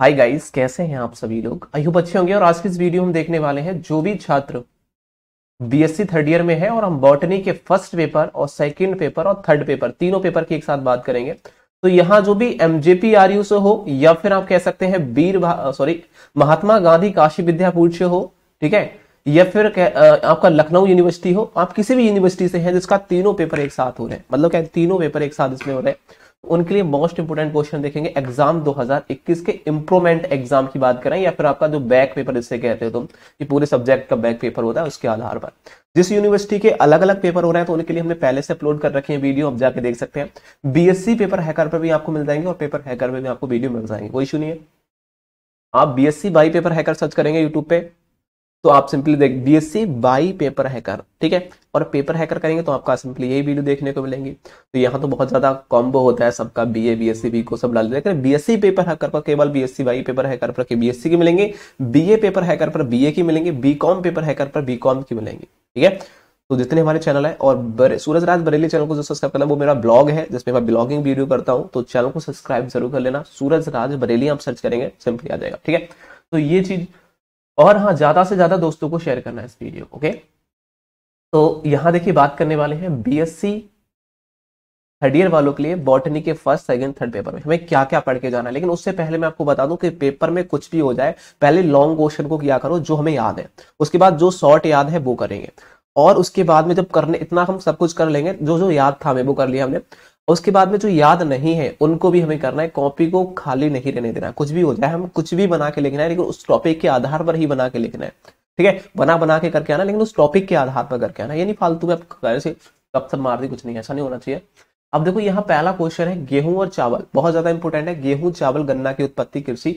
Hi guys कैसे हैं आप सभी लोग आई होप अच्छे होंगे और आज की इस वीडियो में देखने वाले हैं जो भी छात्र बीएससी थर्ड ईयर में है और हम बॉटनी के फर्स्ट पेपर और सेकंड पेपर और थर्ड पेपर तीनों पेपर की एक साथ बात करेंगे तो यहाँ जो भी एमजेपी यू से हो या फिर आप कह सकते हैं वीर सॉरी महात्मा गांधी काशी विद्यापीठ से हो ठीक है या फिर आपका लखनऊ यूनिवर्सिटी हो आप किसी भी यूनिवर्सिटी से हैं जिसका तीनों पेपर एक साथ हो रहे हैं मतलब क्या तीनों पेपर एक साथ इसमें हो रहे हैं उनके लिए मोस्ट इंपोर्टेंट क्वेश्चन देखेंगे एग्जाम 2021 के इंप्रूवमेंट एग्जाम की बात करें या फिर आपका जो बैक पेपर इसे कहते हो तुम ये पूरे सब्जेक्ट का बैक पेपर होता है उसके आधार पर जिस यूनिवर्सिटी के अलग अलग पेपर हो रहे हैं तो उनके लिए हमने पहले से अपलोड कर रखे हैं वीडियो आप जाके देख सकते हैं बीएससी पेपर हैकर पर भी आपको मिल जाएंगे और पेपर हैकर पर भी आपको वीडियो मिल जाएंगे कोई इशू नहीं है आप BSc by paper hacker search करेंगे यूट्यूब पे तो आप सिंपली देख बीएससी बाई पेपर हैकर ठीक है और पेपर हैकर करेंगे तो आपका सिंपली यही वीडियो देखने को मिलेंगे तो यहाँ तो बहुत ज्यादा कॉम्बो होता है सबका B A B S C B को सब डाल एस बीएससी पेपर हैकर पर केवल बीएससी बाई पेपर हैकर पर बीएससी की मिलेंगे बीए पेपर हैकर पर बीए की मिलेंगे बीकॉम पेपर हैकर पर बीकॉम की मिलेंगे ठीक है तो जितने हमारे चैनल है और सूरज राज बरेली चैनल को जो सब्सक्राइब करना वो मेरा ब्लॉग है जिसमें मैं ब्लॉगिंग वीडियो करता हूँ तो चैनल को सब्सक्राइब जरूर कर लेना सूरज राज बरेली आप सर्च करेंगे सिंपली आ जाएगा ठीक है तो ये चीज़ और हाँ ज़्यादा से ज़्यादा दोस्तों को शेयर करना इस वीडियो ओके तो यहां देखिए बात करने वाले हैं बीएससी थर्ड ईयर वालों के लिए बॉटनी के फर्स्ट सेकंड थर्ड पेपर में हमें क्या क्या पढ़ के जाना है लेकिन उससे पहले मैं आपको बता दूं कि पेपर में कुछ भी हो जाए पहले लॉन्ग क्वेश्चन को किया करो जो हमें याद है उसके बाद जो शॉर्ट याद है वो करेंगे और उसके बाद में जब करने इतना हम सब कुछ कर लेंगे जो जो याद था हमें वो कर लिया हमने उसके बाद में जो याद नहीं है उनको भी हमें करना है कॉपी को खाली नहीं रहने देना कुछ भी हो जाए हम कुछ भी बना के लिखना है लेकिन उस टॉपिक के आधार पर ही बना के लिखना है ठीक है बना बना के करके आना लेकिन उस टॉपिक के आधार पर करके आना ये नहीं फालतू में आप से कब सब मार दी कुछ नहीं ऐसा नहीं होना चाहिए अब देखो यहाँ पहला क्वेश्चन है गेहूं और चावल बहुत ज्यादा इंपॉर्टेंट है गेहूं चावल गन्ना की उत्पत्ति कृषि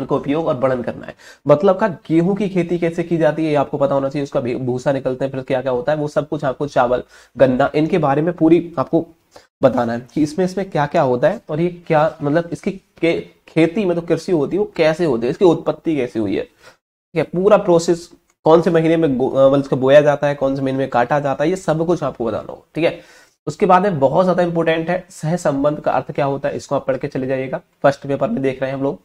उनका उपयोग और वर्णन करना है मतलब का गेहूं की खेती कैसे की जाती है आपको पता होना चाहिए उसका भूसा निकलते हैं फिर क्या क्या होता है वो सब कुछ आपको चावल गन्ना इनके बारे में पूरी आपको बताना है कि इसमें इसमें क्या क्या होता है और ये क्या मतलब इसकी खेती में तो कृषि होती है वो कैसे होती है इसकी उत्पत्ति कैसे हुई है ठीक है पूरा प्रोसेस कौन से महीने में मतलब इसको बोया जाता है कौन से महीने में काटा जाता है ये सब कुछ आपको बताना होगा ठीक है उसके बाद में बहुत ज्यादा इंपॉर्टेंट है सह संबंध का अर्थ क्या होता है इसको आप पढ़ के चले जाइएगा फर्स्ट पेपर में देख रहे हैं हम लोग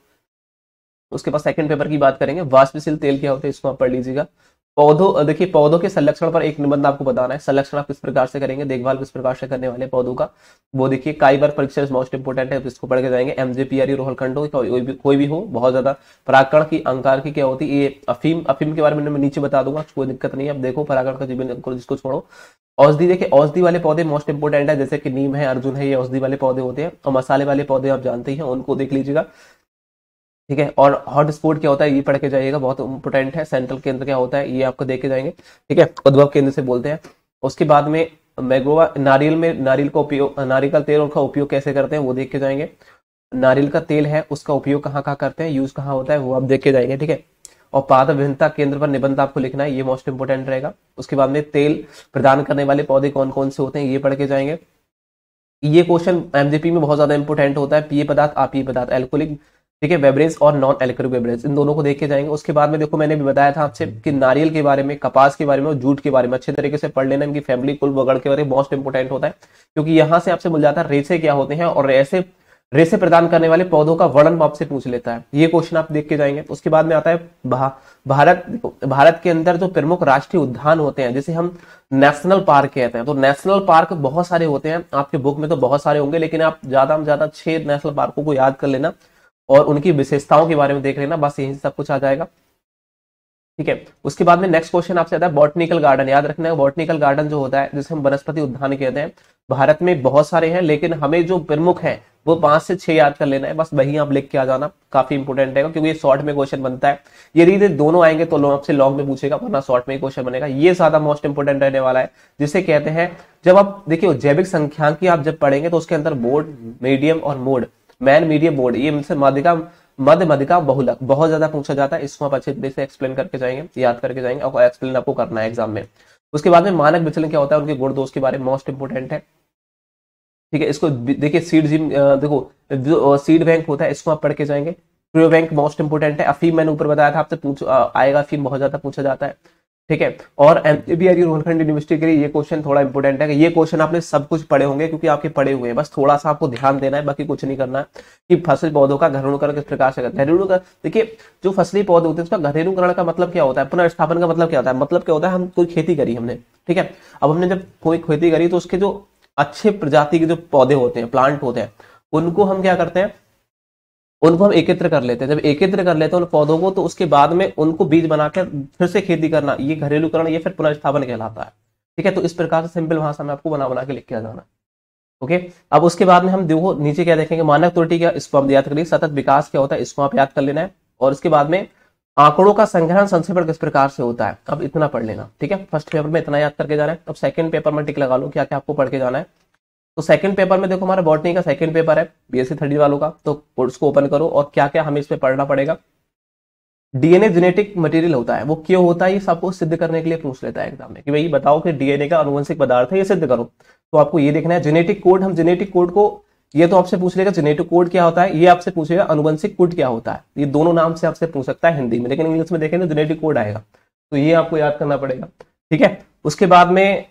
उसके बाद सेकंड पेपर की बात करेंगे वाष्पशील तेल क्या होता है इसको आप पढ़ लीजिएगा पौधों देखिए पौधों के संरक्षण पर एक निबंध आपको बताना है संरक्षण आप किस प्रकार से करेंगे देखभाल किस प्रकार से करने वाले पौधों का वो देखिए कई बार परीक्षा मोस्ट इंपोर्टेंट है इसको पढ़ के जाएंगे एमजेपीआर e रोहलखंड हो कोई भी कोई भी हो बहुत ज्यादा पराकरण की अंकार की क्या होती है ये अफीम अफीम के बारे में मैं नीचे बता दूंगा कोई दिक्कत नहीं है देखो पराकरण का जीवन जिसको छोड़ो औषधि देखिए औषधि वाले पौधे मोस्ट इंपोर्टेंट है जैसे कि नीम है अर्जुन है ये औषधि वाले पौधे होते हैं और मसाले वाले पौधे आप जानते हैं उनको देख लीजिएगा ठीक है और हॉट स्पॉट क्या होता है ये पढ़ के जाइएगा बहुत इंपोर्टेंट है सेंट्रल केंद्र क्या होता है ये आपको के जाएंगे ठीक है उद्भव केंद्र से बोलते हैं उसके बाद में मैगोवा नारियल में नारियल का उपयोग नारियल तेल का उपयोग कैसे करते हैं वो देख के जाएंगे नारियल का तेल है उसका उपयोग कहाँ कहाँ करते हैं यूज कहाँ होता है वो आप देख के जाएंगे ठीक है और पाद विभिन्नता केंद्र पर निबंध आपको लिखना है ये मोस्ट इंपोर्टेंट रहेगा उसके बाद में तेल प्रदान करने वाले पौधे कौन कौन से होते हैं ये पढ़ के जाएंगे ये क्वेश्चन एमजेपी में बहुत ज्यादा इंपोर्टेंट होता है पीए पदार्थ आप पदार्थ एल्कोलिक ठीक है बेबरेज और नॉन एलेक्ट्रिक बेबरेज इन दोनों को देख के जाएंगे उसके बाद में देखो मैंने भी बताया था आपसे हम्म। कि नारियल के बारे में कपास के बारे में और जूट के बारे में अच्छे तरीके से पढ़ लेना इनकी फैमिली कुल वगड़ के बारे में मोस्ट इंपोर्टेंट होता है क्योंकि यहाँ से आपसे मिल जाता है रेसे क्या होते हैं और ऐसे रेसे प्रदान करने वाले पौधों का वर्णन आपसे पूछ लेता है ये क्वेश्चन आप देख के जाएंगे उसके बाद में आता है भारत भारत के अंदर जो प्रमुख राष्ट्रीय उद्यान होते हैं जैसे हम नेशनल पार्क कहते हैं तो नेशनल पार्क बहुत सारे होते हैं आपके बुक में तो बहुत सारे होंगे लेकिन आप ज्यादा से ज्यादा छह नेशनल पार्कों को याद कर लेना और उनकी विशेषताओं के बारे में देख लेना बस यही सब कुछ आ जाएगा ठीक है उसके बाद में नेक्स्ट क्वेश्चन आपसे आता है बॉटनिकल गार्डन याद रखना है बॉटनिकल गार्डन जो होता है जिसे हम वनस्पति उद्यान कहते हैं भारत में बहुत सारे हैं लेकिन हमें जो प्रमुख है वो पांच से छह याद कर लेना है बस वही आप लिख के आ जाना काफी इंपोर्टेंट रहेगा क्योंकि ये शॉर्ट में क्वेश्चन बनता है यदि दोनों आएंगे तो आपसे लॉन्ग में पूछेगा वरना शॉर्ट में क्वेश्चन बनेगा ये ज्यादा मोस्ट इंपोर्टेंट रहने वाला है जिसे कहते हैं जब आप देखिए जैविक संख्या की आप जब पढ़ेंगे तो उसके अंदर बोर्ड मीडियम और मोड मैन मीडियम बोर्ड ये मतलब माध्यिका मध्य मधिका बहुलक बहुत ज्यादा पूछा जाता है इसको आप अच्छे तरीके से एक्सप्लेन करके जाएंगे याद करके जाएंगे और एक्सप्लेन आपको करना है एग्जाम में उसके बाद में मानक विचलन क्या होता है उनके गुण दोष के बारे में मोस्ट इंपोर्टेंट है ठीक है इसको देखिए सीड जिम देखो सीड बैंक होता है इसको आप पढ़ के जाएंगे बैंक मोस्ट इंपोर्टेंट है अफीम मैंने ऊपर बताया था आपसे पूछ आएगा अफीम बहुत ज्यादा पूछा जाता है ठीक है और एमपीबीआर रोहनखंड यूनिवर्सिटी के लिए ये क्वेश्चन थोड़ा इंपॉर्टेंट है कि ये क्वेश्चन आपने सब कुछ पढ़े होंगे क्योंकि आपके पढ़े हुए हैं बस थोड़ा सा आपको ध्यान देना है बाकी कुछ नहीं करना है कि फसल पौधों का घरेलूकरण किस प्रकार से घरेलू देखिए जो फसली पौधे होते हैं उसका घरेलूकरण का मतलब क्या होता है पुनर्स्थापन का मतलब क्या होता है मतलब क्या होता है हम कोई खेती करी हमने ठीक है अब हमने जब कोई खेती करी तो उसके जो अच्छे प्रजाति के जो पौधे होते हैं प्लांट होते हैं उनको हम क्या करते हैं उनको हम एकत्र कर लेते हैं जब एकत्र कर लेते हैं उन पौधों को तो उसके बाद में उनको बीज बनाकर फिर से खेती करना ये घरेलूकरण ये फिर पुनर्स्थापन कहलाता है ठीक है तो इस प्रकार से सिंपल भाषा में आपको बना बना के लिख के जाना ओके अब उसके बाद में हम देखो नीचे क्या देखेंगे मानक त्रुटि क्या इसको हम याद करिए सतत विकास क्या होता है इसको आप याद कर लेना है और उसके बाद में आंकड़ों का संग्रहण संक्षेपण किस प्रकार से होता है अब इतना पढ़ लेना ठीक है फर्स्ट पेपर में इतना याद करके जाना है अब सेकंड पेपर में टिक लगा लो क्या क्या आपको पढ़ के जाना है तो सेकंड पेपर में देखो हमारा बॉटनी का सेकंड पेपर है बीएससी थर्टी वालों का तो उसको ओपन करो और क्या क्या हमें इसमें पढ़ना पड़ेगा डीएनए जेनेटिक मटेरियल होता है वो क्यों होता है ये सबको सिद्ध करने के लिए पूछ लेता है एग्जाम में कि भाई बताओ कि डीएनए का अनुवंशिक पदार्थ है ये सिद्ध करो तो आपको ये देखना है जेनेटिक कोड हम जेनेटिक कोड को ये तो आपसे पूछ लेगा जेनेटिक कोड क्या होता है ये आपसे पूछेगा अनुवंशिक कोड क्या होता है ये दोनों नाम से आपसे पूछ सकता है हिंदी में लेकिन इंग्लिश में देखेंगे जेनेटिक कोड आएगा तो ये आपको याद करना पड़ेगा ठीक है उसके बाद में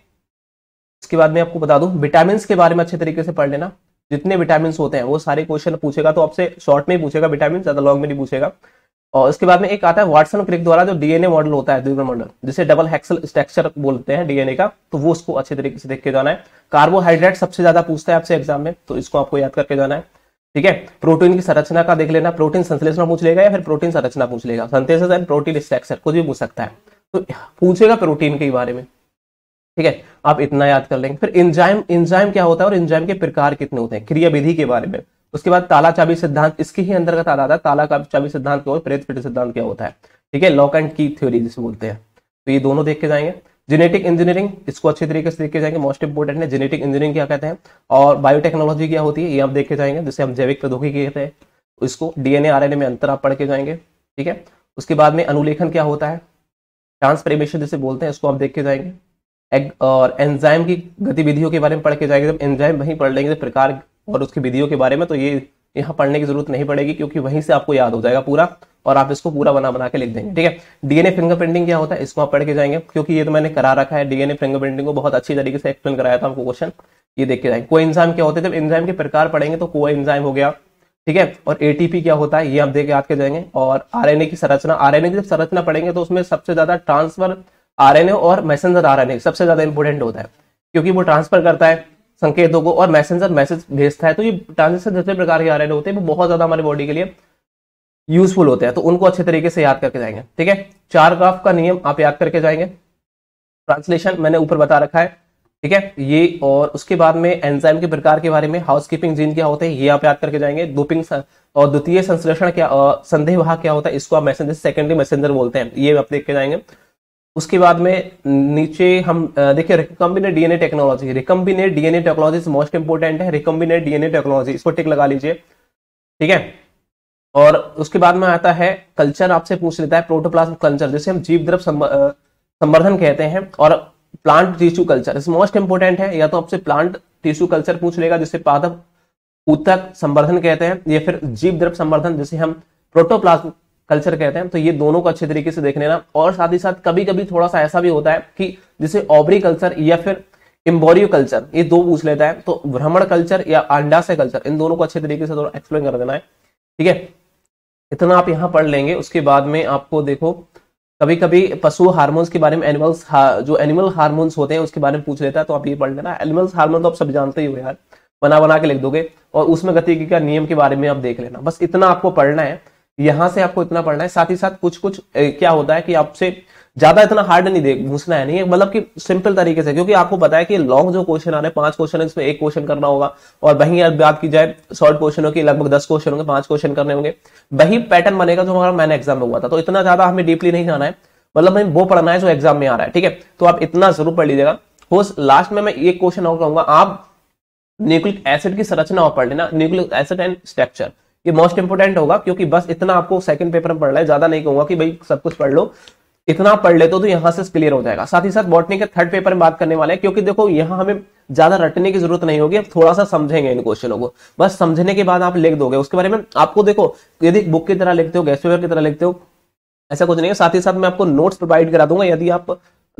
इसके बाद मैं आपको बता दूं विटामिन के बारे में अच्छे तरीके से पढ़ लेना जितने विटामिन होते हैं वो सारे क्वेश्चन पूछेगा तो आपसे शॉर्ट में ही पूछेगा विटामिन ज्यादा लॉन्ग में नहीं पूछेगा और इसके बाद में एक आता है वाटसन क्रिक द्वारा जो डीएनए मॉडल होता है द्विगुण मॉडल जिसे डबल हेक्सल स्ट्रक्चर बोलते हैं डीएनए का तो वो उसको अच्छे तरीके से देख के जाना है कार्बोहाइड्रेट सबसे ज्यादा पूछता है आपसे एग्जाम में तो इसको आपको याद करके जाना है ठीक है प्रोटीन की संरचना का देख लेना प्रोटीन संश्लेषण पूछ लेगा या फिर प्रोटीन संरचना पूछ लेगा संश्लेषण प्रोटीन स्ट्रक्चर कुछ भी पूछ सकता है तो पूछेगा प्रोटीन के बारे में ठीक है आप इतना याद कर लेंगे फिर इंजाइम इंजाइम क्या होता है और इंजाइम के प्रकार कितने होते हैं क्रिया विधि के बारे में उसके बाद ताला चाबी सिद्धांत इसके ही अंतर्गत आता था ताला चाबी सिद्धांत क्या होता है प्रेत फिट सिद्धांत क्या होता है ठीक है लॉक एंड की थ्योरी जिसे बोलते हैं तो ये दोनों देख के जाएंगे जेनेटिक इंजीनियरिंग इसको अच्छे तरीके से देख के जाएंगे मोस्ट इंपोर्टेंट है जेनेटिक इंजीनियरिंग क्या कहते हैं और बायोटेक्नोलॉजी क्या होती है ये आप देख के जाएंगे जिसे हम जैविक प्रौद्योगिकी कहते हैं इसको डीएनए आरएनए में अंतर आप पढ़ के जाएंगे ठीक है उसके बाद में अनुलेखन क्या होता है ट्रांसप्रेमेशन जिसे बोलते हैं इसको आप देख के जाएंगे और एंजाइम की गतिविधियों के बारे में पढ़ के जाएंगे जब एंजाइम वहीं पढ़ लेंगे प्रकार और उसकी विधियों के बारे में तो ये यहाँ पढ़ने की जरूरत नहीं पड़ेगी क्योंकि वहीं से आपको याद हो जाएगा पूरा और आप इसको पूरा बना बना के लिख देंगे ठीक है डीएनए फिंगरप्रिंटिंग क्या होता है इसको आप पढ़ के जाएंगे क्योंकि ये तो मैंने करा रखा है डीएनए फिंगरप्रिंटिंग को बहुत अच्छी तरीके से एक्सप्लेन कराया था आपको क्वेश्चन ये देख के जाएंगे को एंजाइम क्या होते हैं जब एंजाइम के प्रकार पढ़ेंगे तो को एंजाइम हो गया ठीक है और एटीपी क्या होता है ये आप देख याद के जाएंगे और आरएनए की संरचना आरएनए की जब संरचना पढ़ेंगे तो उसमें सबसे ज्यादा ट्रांसफर आरएनए और मैसेंजर आरएनए सबसे ज्यादा इंपोर्टेंट होता है क्योंकि वो ट्रांसफर करता है संकेतों को और मैसेंजर मैसेज भेजता है तो ये ट्रांजेक्शन जितने प्रकार के आरएनए होते हैं वो बहुत ज्यादा हमारे बॉडी के लिए यूजफुल होते हैं तो उनको अच्छे तरीके से याद करके जाएंगे ठीक है चार ग्राफ का नियम आप याद करके जाएंगे ट्रांसलेशन मैंने ऊपर बता रखा है ठीक है ये और उसके बाद में एंजाइम के प्रकार के बारे में हाउस कीपिंग जीन क्या होते हैं ये आप याद करके जाएंगे दोपिंग और द्वितीय संश्लेषण क्या संदेह वहा क्या होता है इसको आप मैसेंजर सेकेंडरी मैसेंजर बोलते हैं ये आप देख के जाएंगे उसके बाद में नीचे हम देखिए recombinant DNA technology recombinant DNA technology most important है रिकम्बिनेट डीएनए टेक्नोलॉजी इसको टिक लगा लीजिए ठीक है और उसके बाद में आता है कल्चर आपसे पूछ लेता है प्रोटोप्लाज्म कल्चर जिसे हम जीव द्रव संवर्धन कहते हैं और प्लांट टिश्यू कल्चर इस मोस्ट इंपोर्टेंट है या तो आपसे प्लांट टिश्यू कल्चर पूछ लेगा जिसे पादप उत्तक संवर्धन कहते हैं या फिर जीव द्रव संवर्धन जिसे हम प्रोटोप्लाज्म कल्चर कहते हैं तो ये दोनों को अच्छे तरीके से देख लेना और साथ ही साथ कभी कभी थोड़ा सा ऐसा भी होता है कि जिसे ऑबरी कल्चर या फिर इम्बोरियो कल्चर ये दो पूछ लेता है तो भ्रमण कल्चर या अंडाशय कल्चर इन दोनों को अच्छे तरीके से थोड़ा एक्सप्लेन कर देना है ठीक है इतना आप यहाँ पढ़ लेंगे उसके बाद में आपको देखो कभी कभी पशु हार्मोन्स के बारे में एनिमल्स जो एनिमल हार्मोन्स होते हैं उसके बारे में पूछ लेता है तो आप ये पढ़ लेना एनिमल्स हार्मोन तो आप सब जानते ही हो यार बना बना के लिख दोगे और उसमें गति का नियम के बारे में आप देख लेना बस इतना आपको पढ़ना है यहां से आपको इतना पढ़ना है साथ ही साथ कुछ कुछ क्या होता है कि आपसे ज्यादा इतना हार्ड नहीं दे घुसना है नहीं मतलब कि सिंपल तरीके से क्योंकि आपको पता है कि लॉन्ग जो क्वेश्चन आ रहे हैं पांच क्वेश्चन है इसमें एक क्वेश्चन करना होगा और वहीं अगर बात की जाए शॉर्ट क्वेश्चनों की लगभग दस क्वेश्चन होंगे पांच क्वेश्चन करने होंगे वही पैटर्न बनेगा जो हमारा मैंने एग्जाम में हुआ था तो इतना ज्यादा हमें डीपली नहीं जाना है मतलब हमें वो पढ़ना है जो एग्जाम में आ रहा है ठीक है तो आप इतना जरूर पढ़ लीजिएगा हो लास्ट में मैं एक क्वेश्चन और कहूंगा आप न्यूक्लिक एसिड की संरचना और पढ़ लेना न्यूक्लिक एसिड एंड स्ट्रक्चर ये मोस्ट इंपोर्टेंट होगा क्योंकि बस इतना आपको सेकंड पेपर में पढ़ना है ज्यादा नहीं कहूंगा कि भाई सब कुछ पढ़ लो इतना पढ़ लेते हो तो यहां से क्लियर हो जाएगा साथ ही साथ बॉटनी के थर्ड पेपर में बात करने वाले हैं क्योंकि देखो यहां हमें ज्यादा रटने की जरूरत नहीं होगी थोड़ा सा समझेंगे इन क्वेश्चनों को बस समझने के बाद आप लिख दोगे उसके बारे में आपको देखो यदि बुक की तरह लिखते हो गैस पेपर की तरह लिखते हो ऐसा कुछ नहीं है साथ ही साथ मैं आपको नोट्स प्रोवाइड करा दूंगा यदि आप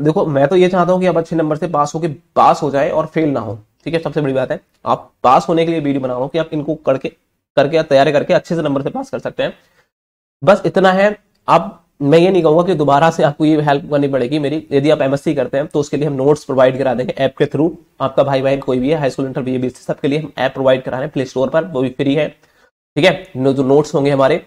देखो मैं तो ये चाहता हूँ कि आप अच्छे नंबर से पास होकर पास हो जाए और फेल ना हो ठीक है सबसे बड़ी बात है आप पास होने के लिए वीडियो बना रहा हूँ कि आप इनको करके करके तैयारी करके अच्छे से नंबर से पास कर सकते हैं बस इतना है आप मैं ये नहीं कहूंगा कि दोबारा से आपको ये हेल्प करनी पड़ेगी मेरी यदि आप एमएससी करते हैं तो उसके लिए हम नोट्स प्रोवाइड करा देंगे ऐप के थ्रू आपका भाई बहन कोई भी है हाई स्कूल इंटर सबके लिए हम ऐप प्रोवाइड करा रहे हैं प्ले स्टोर पर वो भी फ्री है ठीक है जो नोट्स होंगे हमारे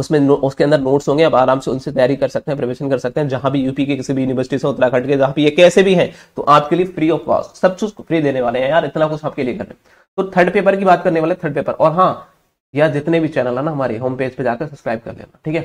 उसमें उसके अंदर नोट्स होंगे आप आराम से उनसे तैयारी कर सकते हैं प्रिपरेशन कर सकते हैं जहां भी यूपी के किसी भी यूनिवर्सिटी से उत्तराखंड के जहां भी ये कैसे भी हैं तो आपके लिए फ्री ऑफ कॉस्ट सब कुछ फ्री देने वाले हैं यार इतना कुछ आपके लिए हैं तो थर्ड पेपर की बात करने वाले थर्ड पेपर और हाँ या जितने भी चैनल है ना हमारे होम पेज पे जाकर सब्सक्राइब कर लेना ठीक है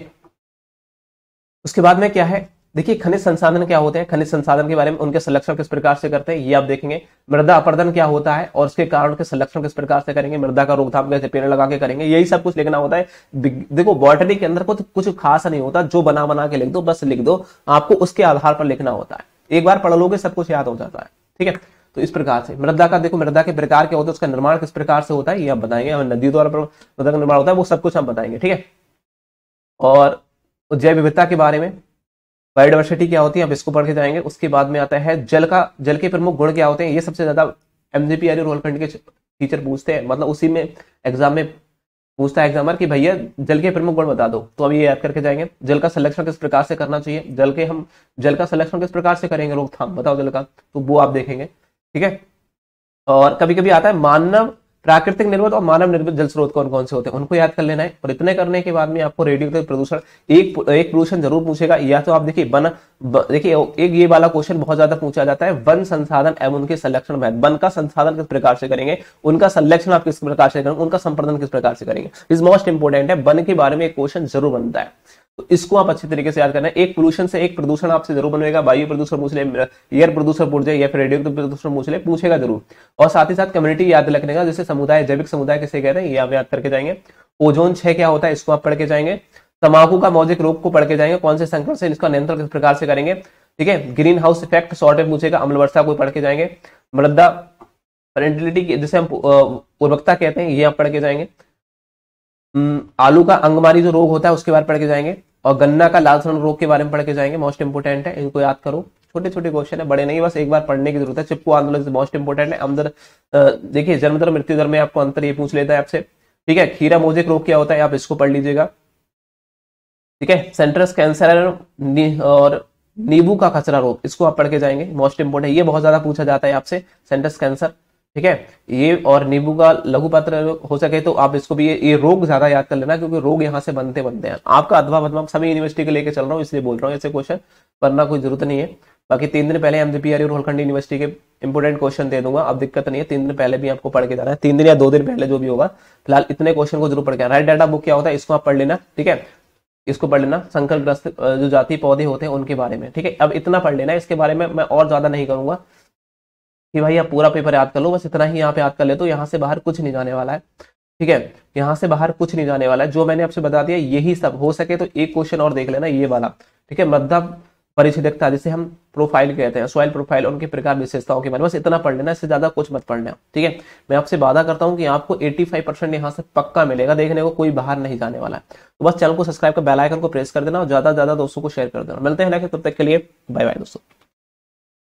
उसके बाद में क्या है देखिए खनिज संसाधन क्या होते हैं खनिज संसाधन के बारे में उनके संरक्षण किस प्रकार से करते हैं ये आप देखेंगे मृदा अपर्दन क्या होता है और उसके कारण के संरक्षण किस प्रकार से करेंगे मृदा का रोकथाम कैसे पेड़ लगा के करेंगे यही सब कुछ लिखना होता है देखो बॉटनी के अंदर कुछ कुछ खास नहीं होता जो बना बना के लिख दो बस लिख दो आपको उसके आधार पर लिखना होता है एक बार पढ़ लोगे सब कुछ याद हो जाता है ठीक है तो इस प्रकार से मृदा का देखो मृदा के प्रकार क्या होता है उसका निर्माण किस प्रकार से होता है ये आप बताएंगे हमें नदी द्वारा मृदा का निर्माण होता है वो सब कुछ हम बताएंगे ठीक है और जैव विविधता के बारे में बायोडाइवर्सिटी क्या होती है अब इसको पढ़ के जाएंगे उसके बाद में आता है जल का जल के प्रमुख गुण क्या होते हैं ये सबसे ज्यादा एम जी रोल के टीचर पूछते हैं मतलब उसी में एग्जाम में पूछता है एग्जामर कि भैया जल के प्रमुख गुण बता दो तो अब ये याद करके जाएंगे जल का संरक्षण किस प्रकार से करना चाहिए जल के हम जल का संरक्षण किस प्रकार से करेंगे रोकथाम बताओ जल का तो वो आप देखेंगे ठीक है और कभी कभी आता है मानव प्राकृतिक निर्मित और मानव निर्मित जल स्रोत कौन कौन से होते हैं उनको याद कर लेना है और इतने करने के बाद में आपको रेडियो प्रदूषण एक एक प्रदूषण जरूर पूछेगा या तो आप देखिए वन देखिए एक ये वाला क्वेश्चन बहुत ज्यादा पूछा जाता है वन संसाधन एवं उनके संरक्षण में वन का संसाधन किस प्रकार से करेंगे उनका संरक्षण आप किस प्रकार से करेंगे उनका संप्रदन किस प्रकार से करेंगे इज मोस्ट इंपोर्टेंट है वन के बारे में एक क्वेश्चन जरूर बनता है तो इसको आप अच्छे तरीके से याद करना है एक पोल्यूशन से एक प्रदूषण आपसे जरूर बनेगा वायु प्रदूषण पूछ ले एयर प्रदूषण पूछ जाए या फिर रेडियो प्रदूषण पूछ ले पूछेगा जरूर और साथ ही साथ कम्युनिटी याद रखने का जैसे समुदाय जैविक समुदाय किसे कहते हैं ये आप याद करके जाएंगे ओजोन छह क्या होता है इसको आप पढ़ के जाएंगे तमाकू का मौजिक रोग को पढ़ के जाएंगे कौन से संक्रमण से इसका नियंत्रण किस प्रकार से करेंगे ठीक है ग्रीन हाउस इफेक्ट शॉर्ट में पूछेगा अम्ल वर्षा को पढ़ के जाएंगे मृदा मतलब फर्टिलिटी जिसे हम उर्वरकता कहते हैं ये आप पढ़ के जाएंगे हम्म, आलू का अंगमारी जो रोग होता है उसके बारे में पढ़ के जाएंगे और गन्ना का लाल सरण रोग के बारे में पढ़ के जाएंगे मोस्ट इंपोर्टेंट है इनको याद करो छोटे छोटे क्वेश्चन है बड़े नहीं बस एक बार पढ़ने की जरूरत है चिपको आंदोलन मोस्ट इंपोर्टेंट है अंदर देखिए जन्म दर मृत्यु दर में आपको अंतर ये पूछ लेता है आपसे ठीक है खीरा मोजेक रोग क्या होता है आप इसको पढ़ लीजिएगा ठीक है सेंट्रस कैंसर और नींबू का खचरा रोग इसको आप पढ़ के जाएंगे मोस्ट इंपोर्टेंट ये बहुत ज्यादा पूछा जाता है आपसे सेंट्रस कैंसर ठीक है ये और नींबू का लघु पात्र हो सके तो आप इसको भी ये, ये रोग ज्यादा याद कर लेना क्योंकि रोग यहाँ से बनते बनते हैं आपका अधवा मधवा मतलब सभी यूनिवर्सिटी के लेके चल रहा हूँ इसलिए बोल रहा हूँ ऐसे क्वेश्चन पढ़ना कोई जरूरत नहीं है बाकी तीन दिन पहले एमजीपी और होलखंड यूनिवर्सिटी के इंपोर्टेंट क्वेश्चन दे दूंगा अब दिक्कत नहीं है तीन दिन पहले भी आपको पढ़ के जाना है तीन दिन या दो दिन पहले जो भी होगा फिलहाल इतने क्वेश्चन को जरूर पढ़ के राइट डाटा बुक क्या होता है इसको आप पढ़ लेना ठीक है इसको पढ़ लेना संकल्प ग्रस्त जो जाति पौधे होते हैं उनके बारे में ठीक है अब इतना पढ़ लेना इसके बारे में मैं और ज्यादा नहीं करूंगा कि भाई आप पूरा पेपर याद कर लो बस इतना ही यहाँ पे याद कर ले तो यहाँ से बाहर कुछ नहीं जाने वाला है ठीक है यहाँ से बाहर कुछ नहीं जाने वाला है जो मैंने आपसे बता दिया यही सब हो सके तो एक क्वेश्चन और देख लेना ये वाला ठीक है मध्य मतलब परिच्छेदकता जिसे हम प्रोफाइल कहते हैं सॉइल प्रोफाइल उनके प्रकार विशेषताओं के बारे में बस इतना पढ़ लेना इससे ज्यादा कुछ मत पढ़ना ठीक है मैं आपसे वादा करता हूँ कि आपको 85 फाइव परसेंट यहाँ से पक्का मिलेगा देखने को कोई बाहर नहीं जाने वाला है तो बस चैनल को सब्सक्राइब कर बेलाइकन को प्रेस कर देना और ज्यादा ज्यादा दोस्तों को शेयर कर देना मिलते हैं तब तक के लिए बाय बाय दोस्तों